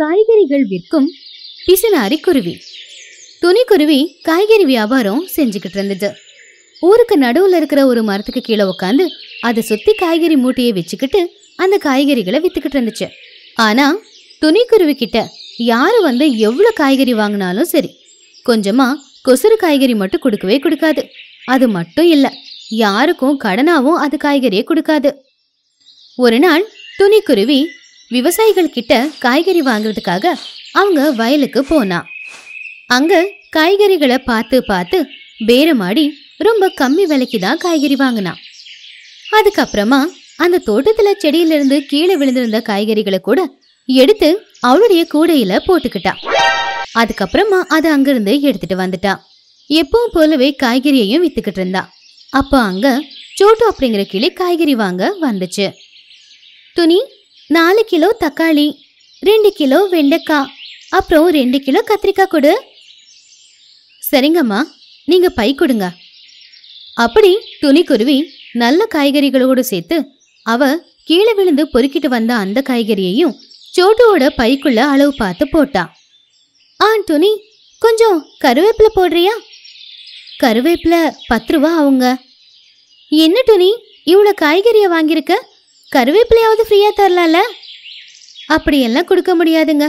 காய்கறிகள் விற்கும் பிசுனாரி குருவி துணிக்குருவி காய்கறி வியாபாரம் செஞ்சுக்கிட்டு இருந்தது ஊருக்கு நடுவில் இருக்கிற ஒரு மரத்துக்கு கீழே உட்காந்து அதை சுற்றி காய்கறி மூட்டையை வச்சுக்கிட்டு அந்த காய்கறிகளை விற்றுக்கிட்டு இருந்துச்சு ஆனால் துணிக்குருவி கிட்ட யார் வந்து எவ்வளோ காய்கறி வாங்கினாலும் சரி கொஞ்சமாக கொசுறு காய்கறி மட்டும் கொடுக்கவே கொடுக்காது அது மட்டும் இல்லை யாருக்கும் கடனாகவும் அது காய்கறியை கொடுக்காது ஒரு நாள் துணிக்குருவி விவசாயிகள் கிட்ட காய்கறி வாங்குறதுக்காக அவங்க வயலுக்கு போனா அங்க காய்கறிகளை பார்த்து பார்த்து பேரமாடி ரொம்ப கம்மி விலைக்கு தான் காய்கறி வாங்கினான் அதுக்கப்புறமா அந்த தோட்டத்துல செடியிலிருந்து கீழே விழுந்திருந்த காய்கறிகளை கூட எடுத்து அவளுடைய கூடையில போட்டுக்கிட்டான் அதுக்கப்புறமா அதை அங்கிருந்து எடுத்துட்டு வந்துட்டா எப்பவும் போலவே காய்கறியையும் வித்துக்கிட்டு இருந்தான் அப்போ அங்க சோட்டு அப்படிங்கிற கிளி காய்கறி வாங்க வந்துச்சு துணி நாலு கிலோ தக்காளி ரெண்டு கிலோ வெண்டைக்காய் அப்புறம் ரெண்டு கிலோ கத்திரிக்காய் கொடு சரிங்கம்மா நீங்கள் பை கொடுங்க அப்படி துணி குருவி நல்ல காய்கறிகளோடு சேர்த்து அவ கீழே விழுந்து பொறுக்கிட்டு வந்த அந்த காய்கறியையும் சோட்டுவோட பைக்குள்ள அளவு பார்த்து போட்டா ஆ துணி கொஞ்சம் கருவேப்பிலை போடுறியா கருவேப்பிலை பத்து ரூபா அவங்க என்ன துணி இவ்வளோ காய்கறியை வாங்கியிருக்க கருவேப்பிலையாவது ஃப்ரீயாக தரலாம்ல அப்படியெல்லாம் கொடுக்க முடியாதுங்க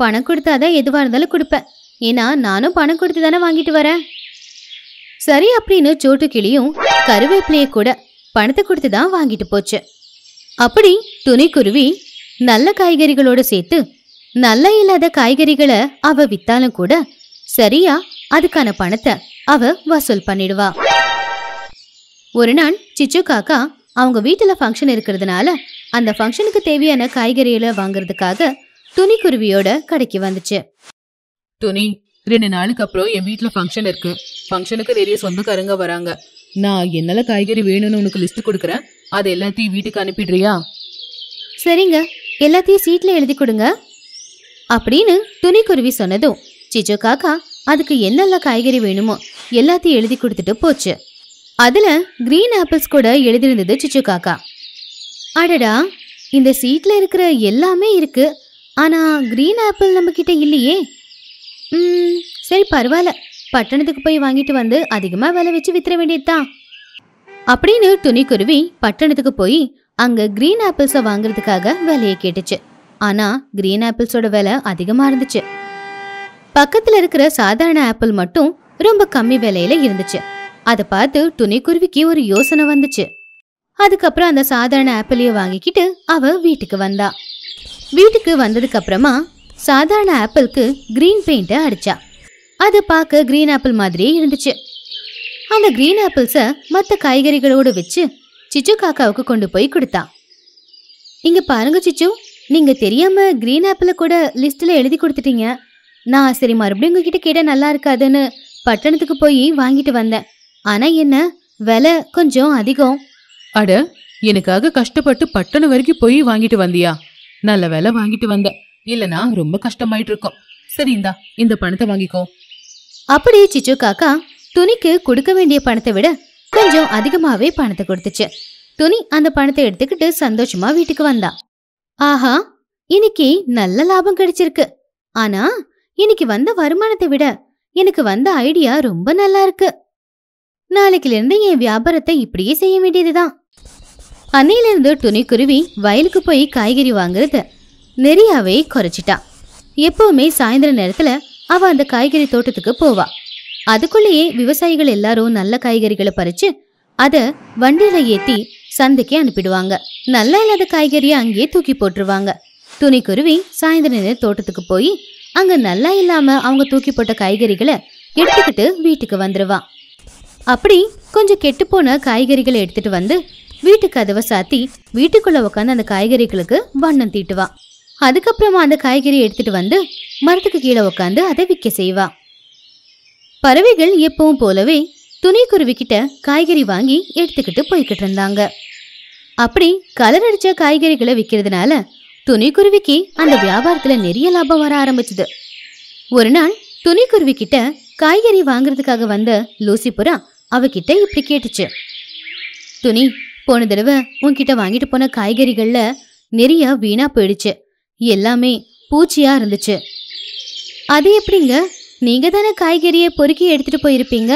பணம் கொடுத்தா தான் எதுவாக இருந்தாலும் கொடுப்பேன் ஏன்னா நானும் பணம் கொடுத்து தானே வாங்கிட்டு வரேன் சரி அப்படின்னு சோட்டு கிளியும் கருவேப்பிலையை கூட பணத்தை கொடுத்து தான் வாங்கிட்டு போச்சு அப்படி துணைக்குருவி நல்ல காய்கறிகளோடு சேர்த்து நல்ல இல்லாத காய்கறிகளை அவ வித்தாலும் கூட சரியா அதுக்கான பணத்தை அவ வசூல் பண்ணிடுவா ஒரு நாள் சிச்சு காக்கா அவங்க வீட்டில் ஃபங்க்ஷன் இருக்கிறதுனால அந்த ஃபங்க்ஷனுக்கு தேவையான காய்கறிகளை வாங்குறதுக்காக துணிக்குருவியோட கடைக்கு வந்துச்சு துணி ரெண்டு நாளுக்கு அப்புறம் என் வீட்டில் ஃபங்க்ஷன் இருக்கு ஃபங்க்ஷனுக்கு நிறைய சொந்தக்காரங்க வராங்க நான் என்னால காய்கறி வேணும்னு உனக்கு லிஸ்ட் கொடுக்குறேன் அதை எல்லாத்தையும் வீட்டுக்கு அனுப்பிடுறியா சரிங்க எல்லாத்தையும் சீட்டில் எழுதி கொடுங்க அப்படின்னு துணிக்குருவி சொன்னதும் சிச்சு காக்கா அதுக்கு என்னெல்லாம் காய்கறி வேணுமோ எல்லாத்தையும் எழுதி கொடுத்துட்டு போச்சு அதில் க்ரீன் ஆப்பிள்ஸ் கூட எழுதியிருந்தது சிச்சு காக்கா அடடா இந்த சீட்டில் இருக்கிற எல்லாமே இருக்கு ஆனால் க்ரீன் ஆப்பிள் நம்மக்கிட்ட இல்லையே சரி பரவாயில்ல பட்டணத்துக்கு போய் வாங்கிட்டு வந்து அதிகமாக விலை வச்சு வித்துற வேண்டியதுதான் அப்படின்னு துணிக்குருவி பட்டணத்துக்கு போய் அங்கே க்ரீன் ஆப்பிள்ஸை வாங்குறதுக்காக விலையை கேட்டுச்சு ஆனால் க்ரீன் ஆப்பிள்ஸோட விலை அதிகமாக இருந்துச்சு பக்கத்தில் இருக்கிற சாதாரண ஆப்பிள் மட்டும் ரொம்ப கம்மி விலையில இருந்துச்சு அதை பார்த்து குருவிக்கு ஒரு யோசனை வந்துச்சு அதுக்கப்புறம் அந்த சாதாரண ஆப்பிளையே வாங்கிக்கிட்டு அவ வீட்டுக்கு வந்தா வீட்டுக்கு வந்ததுக்கு அப்புறமா சாதாரண ஆப்பிளுக்கு கிரீன் பெயிண்ட்டை அடிச்சா அது பார்க்க கிரீன் ஆப்பிள் மாதிரியே இருந்துச்சு அந்த கிரீன் ஆப்பிள்ஸை மற்ற காய்கறிகளோடு வச்சு சிச்சு காக்காவுக்கு கொண்டு போய் கொடுத்தா இங்க பாருங்க சிச்சு நீங்க தெரியாம கிரீன் ஆப்பிளை கூட லிஸ்ட்ல எழுதி கொடுத்துட்டீங்க நான் சரி மறுபடியும் உங்ககிட்ட கேட்ட நல்லா இருக்காதுன்னு பட்டணத்துக்கு போய் வாங்கிட்டு வந்தேன் ஆனா என்ன விலை கொஞ்சம் அதிகம் அட எனக்காக கஷ்டப்பட்டு பட்டணம் வரைக்கும் போய் வாங்கிட்டு வந்தியா நல்ல விலை வாங்கிட்டு வந்த இல்லனா ரொம்ப கஷ்டமாயிட்டு இருக்கோம் சரி இந்தா இந்த பணத்தை வாங்கிக்கோ அப்படி சிச்சு காக்கா துணிக்கு கொடுக்க வேண்டிய பணத்தை விட கொஞ்சம் அதிகமாவே பணத்தை கொடுத்துச்சு துணி அந்த பணத்தை எடுத்துக்கிட்டு சந்தோஷமா வீட்டுக்கு வந்தா ஆஹா இன்னைக்கு நல்ல லாபம் கிடைச்சிருக்கு ஆனா இன்னைக்கு வந்த வருமானத்தை விட எனக்கு வந்த ஐடியா ரொம்ப நல்லா இருக்கு இருந்து என் வியாபாரத்தை இப்படியே செய்ய வேண்டியதுதான் அன்னையிலிருந்து துணிக்குருவி வயலுக்கு போய் காய்கறி வாங்குறது நிறையாவே குறைச்சிட்டான் எப்பவுமே சாயந்தர நேரத்துல அவ அந்த காய்கறி தோட்டத்துக்கு போவா அதுக்குள்ளேயே விவசாயிகள் எல்லாரும் நல்ல காய்கறிகளை பறிச்சு அதை வண்டியில ஏத்தி சந்தைக்கு அனுப்பிடுவாங்க நல்லா இல்லாத காய்கறியை அங்கேயே தூக்கி போட்டுருவாங்க துணிக்குருவி சாயந்தர நேர தோட்டத்துக்கு போய் அங்க நல்லா இல்லாம அவங்க தூக்கி போட்ட காய்கறிகளை எடுத்துக்கிட்டு வீட்டுக்கு வந்துருவான் அப்படி கொஞ்சம் கெட்டுப்போன காய்கறிகளை எடுத்துட்டு வந்து வீட்டு கதவை சாத்தி வீட்டுக்குள்ள உட்காந்து அந்த காய்கறிகளுக்கு வண்ணம் தீட்டுவா அதுக்கப்புறமா அந்த காய்கறி எடுத்துட்டு வந்து மரத்துக்கு கீழே உட்காந்து அதை விற்க செய்வா பறவைகள் எப்பவும் போலவே குருவிக்கிட்ட காய்கறி வாங்கி எடுத்துக்கிட்டு போய்கிட்டு இருந்தாங்க அப்படி கலர் அடிச்ச காய்கறிகளை விற்கிறதுனால துணிக்குருவிக்கு அந்த வியாபாரத்துல நிறைய லாபம் வர ஆரம்பிச்சது ஒரு நாள் துணிக்குருவி குருவிக்கிட்ட காய்கறி வாங்குறதுக்காக வந்த லூசிபுரா அவகிட்ட இப்படி கேட்டுச்சு துணி போன தடவை உன்கிட்ட வாங்கிட்டு போன காய்கறிகள்ல நிறைய வீணா போயிடுச்சு எல்லாமே பூச்சியா இருந்துச்சு அது எப்படிங்க நீங்க தானே காய்கறியை பொறுக்கி எடுத்துட்டு போயிருப்பீங்க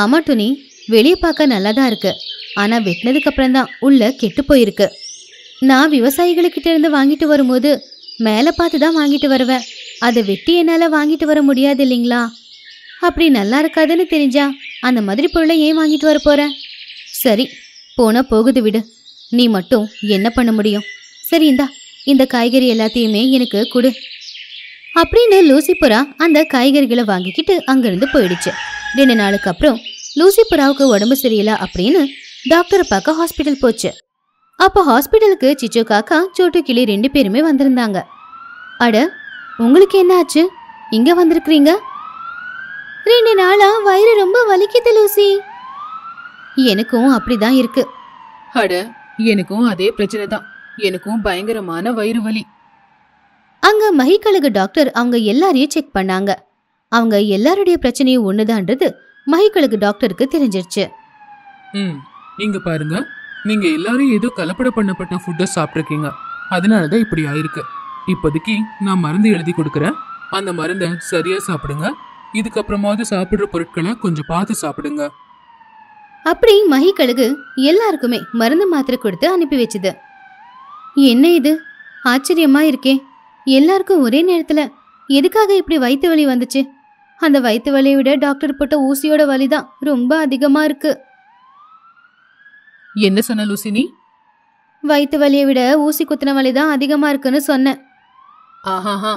ஆமா துணி வெளியே பார்க்க நல்லா தான் இருக்கு ஆனா வெட்டினதுக்கு அப்புறம் தான் உள்ள கெட்டு போயிருக்கு நான் விவசாயிகளுக்கிட்ட இருந்து வாங்கிட்டு வரும்போது மேலே பார்த்து தான் வாங்கிட்டு வருவேன் அதை வெட்டி என்னால் வாங்கிட்டு வர முடியாது இல்லைங்களா அப்படி நல்லா இருக்காதுன்னு தெரிஞ்சா அந்த மாதிரி பொருளை ஏன் வாங்கிட்டு வர போற சரி போனா போகுது விடு நீ மட்டும் என்ன பண்ண முடியும் சரி இந்தா இந்த காய்கறி எல்லாத்தையுமே எனக்கு கொடு அப்படின்னு லூசிபுரா அந்த காய்கறிகளை வாங்கிக்கிட்டு அங்கிருந்து போயிடுச்சு ரெண்டு நாளுக்கு அப்புறம் லூசிபுராவுக்கு உடம்பு சரியில்லை அப்படின்னு டாக்டரை பார்க்க ஹாஸ்பிட்டல் போச்சு அப்போ ஹாஸ்பிட்டலுக்கு சிச்சு காக்கா சோட்டு கிளி ரெண்டு பேருமே வந்திருந்தாங்க அட உங்களுக்கு என்ன ஆச்சு இங்கே வந்திருக்கிறீங்க ரெண்டு நாளா வயிறு ரொம்ப வலிக்குது லூசி எனக்கும் அப்படிதான் இருக்கு அட எனக்கும் அதே பிரச்சனை தான் எனக்கும் பயங்கரமான வயிறு வலி அங்க மகிக்கழகு டாக்டர் அவங்க எல்லாரையும் செக் பண்ணாங்க அவங்க எல்லாருடைய பிரச்சனையும் ஒண்ணுதான்றது மகிக்கழகு டாக்டருக்கு தெரிஞ்சிருச்சு ம் இங்க பாருங்க நீங்க எல்லாரும் ஏதோ கலப்பட பண்ணப்பட்ட ஃபுட்டை சாப்பிட்ருக்கீங்க அதனால தான் இப்படி ஆயிருக்கு இப்போதைக்கு நான் மருந்து எழுதி கொடுக்குறேன் அந்த மருந்தை சரியா சாப்பிடுங்க இதுக்கப்புறமாவது சாப்பிட்ற பொருட்களை கொஞ்சம் பார்த்து சாப்பிடுங்க அப்படி கழுகு எல்லாருக்குமே மருந்து மாத்திரை கொடுத்து அனுப்பி வச்சுது என்ன இது ஆச்சரியமா இருக்கே எல்லாருக்கும் ஒரே நேரத்துல எதுக்காக இப்படி வயிற்று வலி வந்துச்சு அந்த வயிற்று வலியை விட டாக்டர் போட்ட ஊசியோட வலி தான் ரொம்ப அதிகமா இருக்கு என்ன சொன்ன லூசினி வயிற்று வலியை விட ஊசி குத்தின வலி தான் அதிகமா இருக்குன்னு சொன்னேன் ஆஹாஹா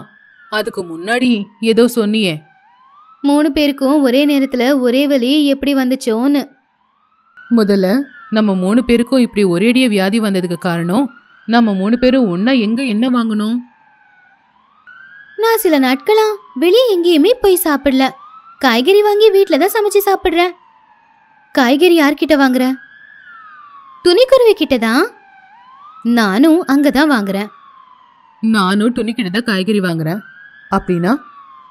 அதுக்கு முன்னாடி ஏதோ சொன்னியே மூணு பேருக்கும் ஒரே நேரத்தில் ஒரே வழி எப்படி வந்துச்சோன்னு முதல்ல நம்ம மூணு பேருக்கும் இப்படி ஒரேடிய வியாதி வந்ததுக்கு காரணம் நம்ம மூணு பேரும் ஒன்னா எங்க என்ன வாங்கணும் நான் சில நாட்களா வெளியே எங்கேயுமே போய் சாப்பிடல காய்கறி வாங்கி வீட்டில் தான் சமைச்சு சாப்பிட்றேன் காய்கறி யார்கிட்ட வாங்குற துணிக்குருவி கிட்ட தான் நானும் அங்கே தான் வாங்குறேன் நானும் துணிக்கிட்ட தான் காய்கறி வாங்குறேன் அப்படின்னா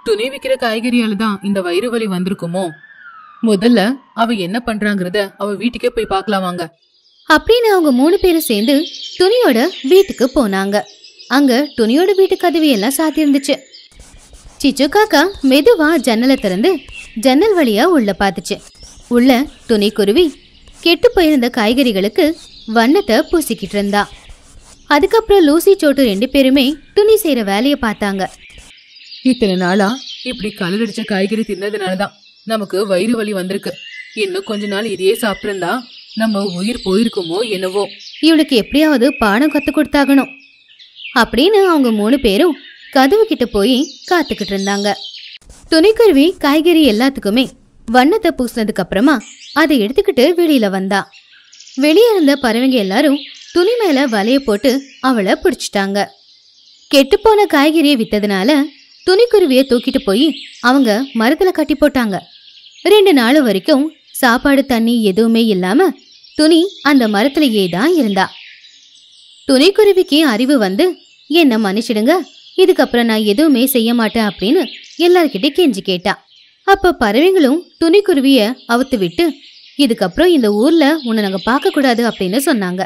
துணி விற்கிற காய்கறியால தான் இந்த வயிறு வலி வந்திருக்குமோ முதல்ல அவ என்ன பண்றாங்கறத அவ வீட்டுக்கே போய் பார்க்கலாம் வாங்க அப்படின்னு அவங்க மூணு பேரும் சேர்ந்து துணியோட வீட்டுக்கு போனாங்க அங்க துணியோட வீட்டு கதவி எல்லாம் சாத்தியிருந்துச்சு சிச்சு காக்கா மெதுவா ஜன்னலை திறந்து ஜன்னல் வழியா உள்ள பார்த்துச்சு உள்ள துணி குருவி கெட்டு போயிருந்த காய்கறிகளுக்கு வண்ணத்தை பூசிக்கிட்டு இருந்தா அதுக்கப்புறம் லூசி சோட்டு ரெண்டு பேருமே துணி செய்யற வேலையை பார்த்தாங்க இத்தனை நாளா இப்படி கலரடிச்ச காய்கறி தின்னதுனாலதான் நமக்கு வயிறு வலி வந்திருக்கு இன்னும் கொஞ்ச நாள் இதையே சாப்பிட்டிருந்தா நம்ம உயிர் போயிருக்குமோ என்னவோ இவளுக்கு எப்படியாவது பாடம் கத்து கொடுத்தாகணும் அப்படின்னு அவங்க மூணு பேரும் கதவு கிட்ட போய் காத்துக்கிட்டு இருந்தாங்க துணிக்கருவி காய்கறி எல்லாத்துக்குமே வண்ணத்தை பூசினதுக்கு அப்புறமா அதை எடுத்துக்கிட்டு வெளியில வந்தா வெளியே இருந்த பறவைங்க எல்லாரும் துணி மேல வலைய போட்டு அவளை பிடிச்சிட்டாங்க கெட்டுப்போன காய்கறியை வித்ததுனால துணிக்குருவியை தூக்கிட்டு போய் அவங்க மரத்தில் கட்டி போட்டாங்க ரெண்டு நாள் வரைக்கும் சாப்பாடு தண்ணி எதுவுமே இல்லாம துணி அந்த மரத்திலேயே தான் இருந்தா துணிக்குருவிக்கு அறிவு வந்து என்ன மன்னிச்சிடுங்க இதுக்கப்புறம் நான் எதுவுமே செய்ய மாட்டேன் அப்படின்னு எல்லார்கிட்ட கெஞ்சி கேட்டா அப்ப பறவைங்களும் துணிக்குருவிய அவுத்து விட்டு இதுக்கப்புறம் இந்த ஊர்ல உன்னை நாங்க பார்க்க கூடாது அப்படின்னு சொன்னாங்க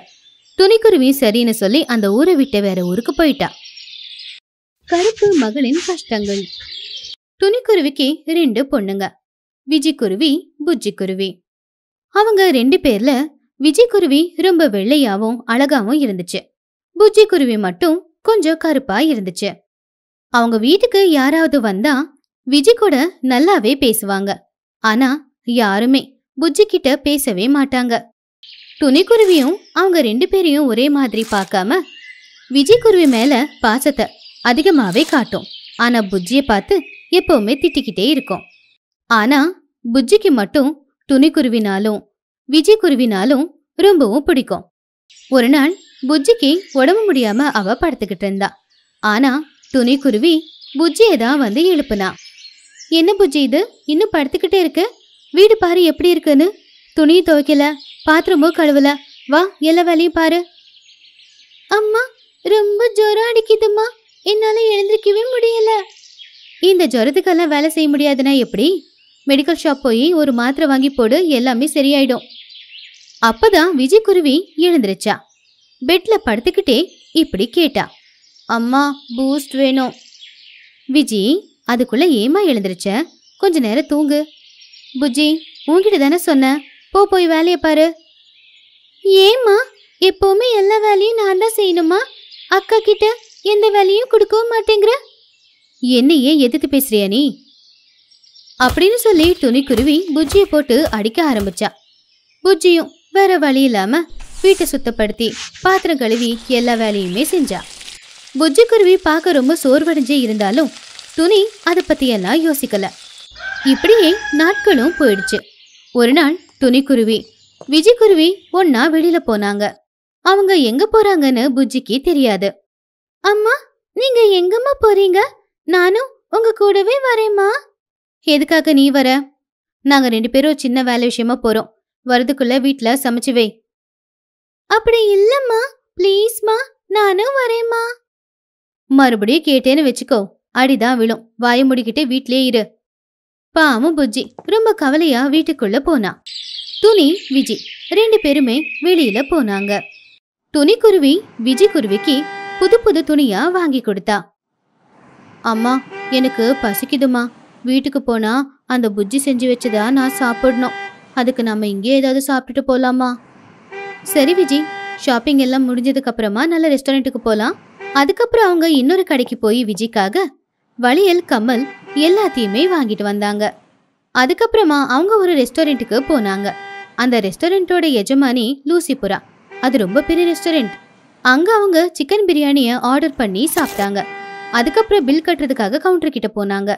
துணிக்குருவி சரின்னு சொல்லி அந்த ஊரை விட்டு வேற ஊருக்கு போயிட்டா கருப்பு மகளின் கஷ்டங்கள் துணிக்குருவிக்கு ரெண்டு பொண்ணுங்க விஜிக்குருவி குருவி அவங்க ரெண்டு பேர்ல விஜிக்குருவி ரொம்ப வெள்ளையாவும் அழகாவும் இருந்துச்சு குருவி மட்டும் கொஞ்சம் கருப்பா இருந்துச்சு அவங்க வீட்டுக்கு யாராவது வந்தா விஜி கூட நல்லாவே பேசுவாங்க ஆனா யாருமே புஜ்ஜி கிட்ட பேசவே மாட்டாங்க துணிக்குருவியும் அவங்க ரெண்டு பேரையும் ஒரே மாதிரி பார்க்காம விஜய் குருவி மேல பாசத்தை அதிகமாகவே காட்டும் ஆனால் புஜ்ஜியை பார்த்து எப்பவுமே திட்டிக்கிட்டே இருக்கும் ஆனா புஜ்ஜிக்கு மட்டும் துணிக்குருவினாலும் விஜய் குருவினாலும் ரொம்பவும் பிடிக்கும் ஒரு நாள் புஜ்ஜிக்கு உடம்பு முடியாம அவ படுத்துக்கிட்டு இருந்தா ஆனா துணிக்குருவி புஜ்ஜியை தான் வந்து எழுப்புனா என்ன புஜ்ஜி இது இன்னும் படுத்துக்கிட்டே இருக்கு வீடு பாரு எப்படி இருக்குன்னு துணியும் துவைக்கல பாத்திரமும் கழுவல வா எல்லா வேலையும் பாரு அம்மா ரொம்ப ஜோரம் அடிக்குதும்மா என்னால எழுந்திருக்கவே முடியல இந்த ஜுரத்துக்கெல்லாம் வேலை செய்ய முடியாதுன்னா எப்படி மெடிக்கல் ஷாப் போய் ஒரு மாத்திரை வாங்கி போடு எல்லாமே சரியாயிடும் அப்பதான் விஜய் குருவி எழுந்திருச்சா பெட்ல படுத்துக்கிட்டே இப்படி கேட்டா அம்மா பூஸ்ட் வேணும் விஜி அதுக்குள்ள ஏமா எழுந்திருச்ச கொஞ்ச நேரம் தூங்கு புஜி உங்ககிட்ட தானே சொன்னேன் போ போய் வேலையை பாரு ஏம்மா எப்போவுமே எல்லா வேலையும் நான் தான் செய்யணுமா அக்கா கிட்ட எந்த வேலையும் கொடுக்கவும் மாட்டேங்கிற என்ன ஏன் எதிர்த்து பேசுறியா நீ அப்படின்னு சொல்லி துணிக்குருவி புஜ்ஜியை போட்டு அடிக்க ஆரம்பிச்சா புஜ்ஜியும் வேற வழி இல்லாம வீட்டை சுத்தப்படுத்தி பாத்திரம் கழுவி எல்லா வேலையுமே செஞ்சா புஜ்ஜி குருவி பார்க்க ரொம்ப சோர்வடைஞ்சே இருந்தாலும் துணி அதை பத்தியெல்லாம் யோசிக்கல இப்படியே நாட்களும் போயிடுச்சு ஒரு நாள் துணிக்குருவி குருவி ஒன்னா வெளியில போனாங்க அவங்க எங்க போறாங்கன்னு புஜ்ஜிக்கு தெரியாது அம்மா நீங்க எங்கம்மா போறீங்க நானும் உங்க கூடவே வரேம்மா எதுக்காக நீ வர நாங்க ரெண்டு பேரும் சின்ன வேலை விஷயமா போறோம் வரதுக்குள்ள வீட்டுல சமைச்சு வை அப்படி இல்லம்மா ப்ளீஸ்மா நானும் வரேம்மா மறுபடியும் கேட்டேன்னு வச்சுக்கோ அடிதான் விழும் வாய முடிக்கிட்டு வீட்லயே இரு பாமும் புஜ்ஜி ரொம்ப கவலையா வீட்டுக்குள்ள போனா துணி விஜி ரெண்டு பேருமே வெளியில போனாங்க துணி குருவி விஜி குருவிக்கு புது புது துணியா வாங்கி கொடுத்தா அம்மா எனக்கு பசிக்குதுமா வீட்டுக்கு போனா அந்த புஜ்ஜி செஞ்சு வச்சதா நான் சாப்பிடணும் அதுக்கு நம்ம இங்கே ஏதாவது சாப்பிட்டுட்டு போலாமா சரி விஜி ஷாப்பிங் எல்லாம் முடிஞ்சதுக்கு அப்புறமா நல்ல ரெஸ்டாரண்ட்டுக்கு போலாம் அதுக்கப்புறம் அவங்க இன்னொரு கடைக்கு போய் விஜிக்காக வழியில் கமல் எல்லாத்தையுமே வாங்கிட்டு வந்தாங்க அதுக்கப்புறமா அவங்க ஒரு ரெஸ்டாரண்ட்டுக்கு போனாங்க அந்த ரெஸ்டாரண்ட்டோட எஜமானி லூசிபுரா அது ரொம்ப பெரிய ரெஸ்டாரண்ட் அங்கே அவங்க சிக்கன் பிரியாணியை ஆர்டர் பண்ணி சாப்பிட்டாங்க அதுக்கப்புறம் பில் கட்டுறதுக்காக கவுண்டர் கிட்ட போனாங்க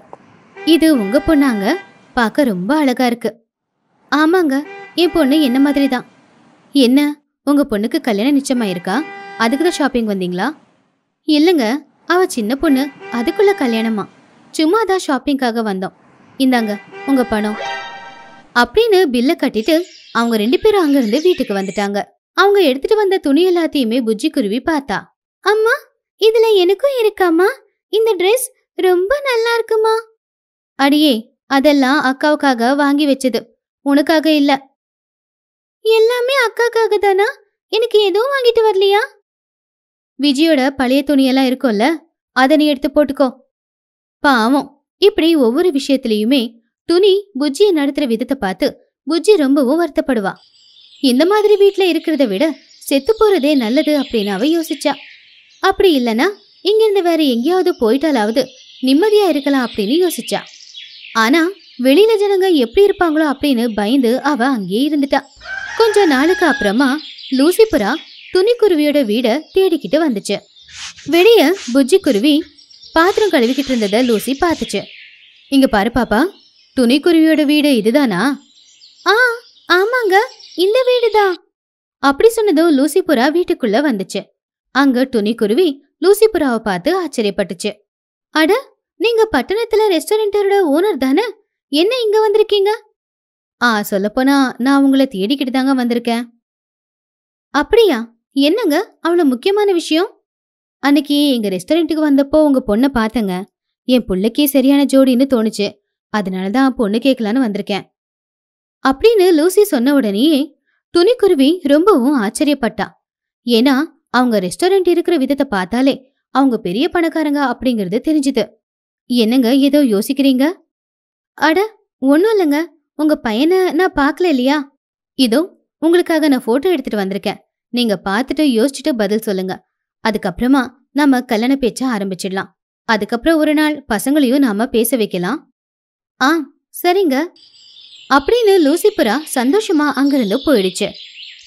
இது உங்க பொண்ணாங்க பார்க்க ரொம்ப அழகா இருக்கு ஆமாங்க என் பொண்ணு என்ன மாதிரி தான் என்ன உங்க பொண்ணுக்கு கல்யாணம் நிச்சயமாயிருக்கா அதுக்கு தான் ஷாப்பிங் வந்தீங்களா இல்லைங்க அவ சின்ன பொண்ணு அதுக்குள்ள கல்யாணமா சும்மா தான் ஷாப்பிங்காக வந்தோம் இந்தாங்க உங்க பணம் அப்படின்னு பில்லை கட்டிட்டு அவங்க ரெண்டு பேரும் அங்கிருந்து வீட்டுக்கு வந்துட்டாங்க அவங்க எடுத்துட்டு வந்த துணி எல்லாத்தையுமே புஜ்ஜி குருவி பார்த்தா அம்மா இதுல எனக்கும் இருக்காமா இந்த ட்ரெஸ் ரொம்ப நல்லா இருக்குமா அடியே அதெல்லாம் அக்காவுக்காக வாங்கி வச்சது உனக்காக இல்ல எல்லாமே அக்காக்காக தானா எனக்கு எதுவும் வாங்கிட்டு வரலையா விஜயோட பழைய துணியெல்லாம் இருக்கும்ல அதை நீ எடுத்து போட்டுக்கோ பாவம் இப்படி ஒவ்வொரு விஷயத்துலயுமே துணி புஜ்ஜியை நடத்துற விதத்தை பார்த்து புஜ்ஜி ரொம்பவும் வருத்தப்படுவா இந்த மாதிரி வீட்டில் இருக்கிறத விட செத்து போகிறதே நல்லது அப்படின்னு அவ யோசிச்சா அப்படி இல்லைன்னா இங்கேருந்து வேற எங்கேயாவது போயிட்டாலாவது நிம்மதியாக இருக்கலாம் அப்படின்னு யோசிச்சா ஆனால் வெளியில ஜனங்க எப்படி இருப்பாங்களோ அப்படின்னு பயந்து அவ அங்கேயே இருந்துட்டா கொஞ்ச நாளுக்கு அப்புறமா லூசிபுரா துணிக்குருவியோட வீடை தேடிக்கிட்டு வந்துச்சு வெளிய புஜ்ஜி குருவி பாத்திரம் கழுவிக்கிட்டு இருந்ததை லூசி பார்த்துச்சு இங்க பாரு பாப்பா துணிக்குருவியோட வீடு இதுதானா ஆ ஆமாங்க இந்த வீடுதான் அப்படி சொன்னதும் லூசிபுரா வீட்டுக்குள்ள வந்துச்சு அங்க துணி குருவி லூசிபுராவை பார்த்து ஆச்சரியப்பட்டுச்சு அட நீங்க பட்டணத்துல ரெஸ்டாரண்டோட ஓனர் தானே என்ன இங்க வந்திருக்கீங்க ஆ சொல்லப்போனா நான் உங்களை தேடிக்கிட்டு தாங்க வந்திருக்கேன் அப்படியா என்னங்க அவ்வளோ முக்கியமான விஷயம் அன்னைக்கு எங்க ரெஸ்டாரண்ட்டுக்கு வந்தப்போ உங்க பொண்ணை பார்த்தங்க என் பிள்ளைக்கே சரியான ஜோடின்னு தோணுச்சு அதனால தான் பொண்ணு கேட்கலான்னு வந்திருக்கேன் அப்படின்னு லூசி சொன்ன உடனேயே துணிக்குருவி ரொம்பவும் ஆச்சரியப்பட்டா ஏன்னா அவங்க ரெஸ்டாரண்ட் இருக்கிற விதத்தை பார்த்தாலே அவங்க பெரிய பணக்காரங்க அப்படிங்கறது தெரிஞ்சுது என்னங்க ஏதோ யோசிக்கிறீங்க அட ஒன்றும் இல்லைங்க உங்க பையனை நான் பார்க்கல இல்லையா இதோ உங்களுக்காக நான் போட்டோ எடுத்துட்டு வந்திருக்கேன் நீங்க பார்த்துட்டு யோசிச்சுட்டு பதில் சொல்லுங்க அதுக்கப்புறமா நாம கல்யாண பேச்ச ஆரம்பிச்சிடலாம் அதுக்கப்புறம் ஒரு நாள் பசங்களையும் நாம பேச வைக்கலாம் ஆ சரிங்க அப்படின்னு லூசிபுரா சந்தோஷமா அங்கிருந்து போயிடுச்சு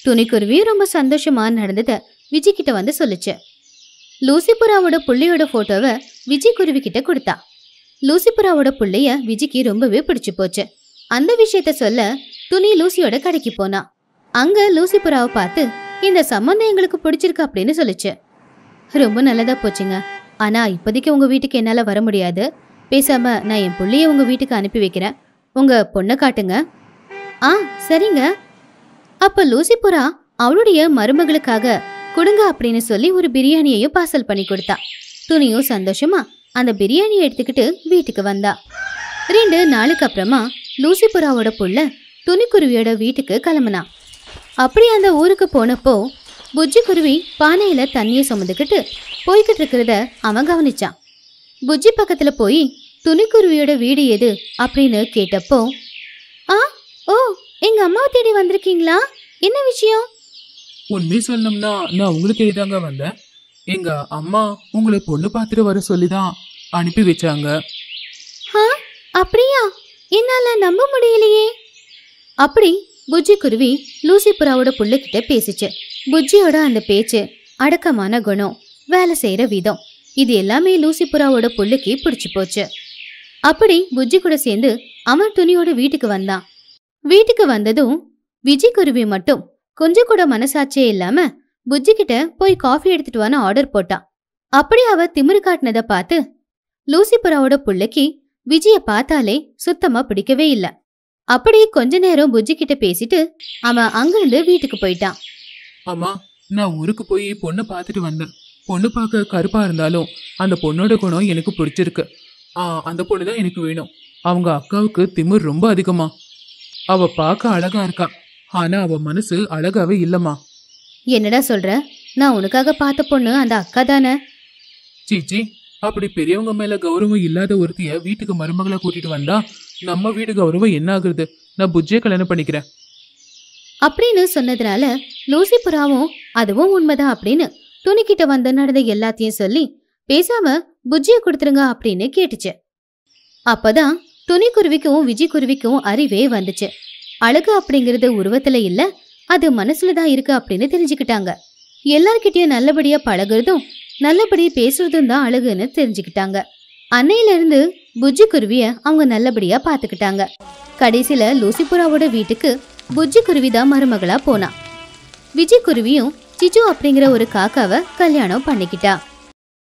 துணிக்குருவியும் ரொம்ப சந்தோஷமா நடந்தத விஜய் கிட்ட வந்து சொல்லுச்சு லூசிபுராவோட புள்ளியோட போட்டோவை விஜய் குருவி கிட்ட கொடுத்தா லூசிபுராவோட புள்ளைய விஜய்க்கு ரொம்பவே பிடிச்சு போச்சு அந்த விஷயத்த சொல்ல துணி லூசியோட கடைக்கு போனா அங்க லூசிபுராவை பார்த்து இந்த சம்மந்தம் எங்களுக்கு பிடிச்சிருக்கு அப்படின்னு சொல்லுச்சு ரொம்ப நல்லதா போச்சுங்க ஆனா இப்போதைக்கு உங்க வீட்டுக்கு என்னால வர முடியாது பேசாம நான் என் புள்ளைய உங்க வீட்டுக்கு அனுப்பி வைக்கிறேன் உங்கள் பொண்ணை காட்டுங்க ஆ சரிங்க அப்போ லூசிபுரா அவளுடைய மருமகளுக்காக கொடுங்க அப்படின்னு சொல்லி ஒரு பிரியாணியையும் பார்சல் பண்ணி கொடுத்தா துணியும் சந்தோஷமா அந்த பிரியாணியை எடுத்துக்கிட்டு வீட்டுக்கு வந்தா ரெண்டு நாளுக்கு அப்புறமா லூசிபுராவோட புள்ள துணிக்குருவியோட வீட்டுக்கு கிளம்புனா அப்படி அந்த ஊருக்கு போனப்போ புஜ்ஜிக்குருவி பானையில் தண்ணியை சுமந்துக்கிட்டு போய்கிட்டு இருக்கிறத அவன் கவனிச்சான் புஜ்ஜி பக்கத்தில் போய் துணிக்குருவியோட வீடு எது அப்படின்னு கேட்டப்போ ஆ ஓ எங்க அம்மா தேடி வந்திருக்கீங்களா என்ன விஷயம் உண்மை சொல்லணும்னா நான் உங்களுக்கு தேடிதாங்க வந்தேன் எங்க அம்மா உங்களை பொண்ணு பார்த்துட்டு வர சொல்லிதான் அனுப்பி வச்சாங்க ஆ அப்படியா என்னால நம்ப முடியலையே அப்படி புஜ்ஜி குருவி லூசி புறாவோட கிட்ட பேசிச்சு புஜ்ஜியோட அந்த பேச்சு அடக்கமான குணம் வேலை செய்யற விதம் இது எல்லாமே லூசி புறாவோட புள்ளுக்கு பிடிச்சு போச்சு அப்படி புஜ்ஜி கூட சேர்ந்து அவன் துணியோட வீட்டுக்கு வந்தான் வீட்டுக்கு வந்ததும் விஜய் குருவி மட்டும் கொஞ்சம் கூட மனசாட்சியே இல்லாம புஜ்ஜி கிட்ட போய் காஃபி எடுத்துட்டு வான்னு ஆர்டர் போட்டான் அப்படி அவ திமிரு காட்டினத பார்த்து லூசிபுராவோட புள்ளைக்கு விஜய பார்த்தாலே சுத்தமா பிடிக்கவே இல்ல அப்படி கொஞ்ச நேரம் புஜ்ஜி கிட்ட பேசிட்டு அவன் அங்கிருந்து வீட்டுக்கு போயிட்டான் ஆமா நான் ஊருக்கு போய் பொண்ணு பார்த்துட்டு வந்தேன் பொண்ணு பார்க்க கருப்பா இருந்தாலும் அந்த பொண்ணோட குணம் எனக்கு பிடிச்சிருக்கு அந்த பொண்ணு தான் எனக்கு வேணும் அவங்க அக்காவுக்கு திமிர் ரொம்ப அதிகமா அவ பார்க்க அழகா இருக்கா ஆனா அவ மனசு அழகாவே இல்லம்மா என்னடா சொல்ற நான் உனக்காக பார்த்த பொண்ணு அந்த அக்கா தானே சீச்சி அப்படி பெரியவங்க மேல கௌரவம் இல்லாத ஒருத்திய வீட்டுக்கு மருமகளை கூட்டிட்டு வந்தா நம்ம வீடு கௌரவம் என்ன ஆகுறது நான் புஜ்ஜிய கல்யாணம் பண்ணிக்கிறேன் அப்படின்னு சொன்னதுனால லூசி புறாவும் அதுவும் உண்மைதான் அப்படின்னு துணிக்கிட்ட வந்து நடந்த எல்லாத்தையும் சொல்லி பேசாம புஜ்ஜியை கொடுத்துருங்க அப்படின்னு கேட்டுச்சு அப்பதான் துணி குருவிக்கும் விஜி குருவிக்கும் அறிவே வந்துச்சு அழகு அப்படிங்கிறது உருவத்துல இல்ல அது மனசில் தான் இருக்கு அப்படின்னு தெரிஞ்சுக்கிட்டாங்க எல்லார்கிட்டயும் நல்லபடியா பழகுறதும் நல்லபடியா பேசுறதும் தான் அழகுன்னு தெரிஞ்சுக்கிட்டாங்க அன்னையில இருந்து புஜ்ஜி குருவிய அவங்க நல்லபடியா பாத்துக்கிட்டாங்க கடைசியில லூசிபுராவோட வீட்டுக்கு புஜ்ஜி குருவி தான் மருமகளா போனா விஜய் குருவியும் சிஜு அப்படிங்கிற ஒரு காக்காவை கல்யாணம் பண்ணிக்கிட்டான்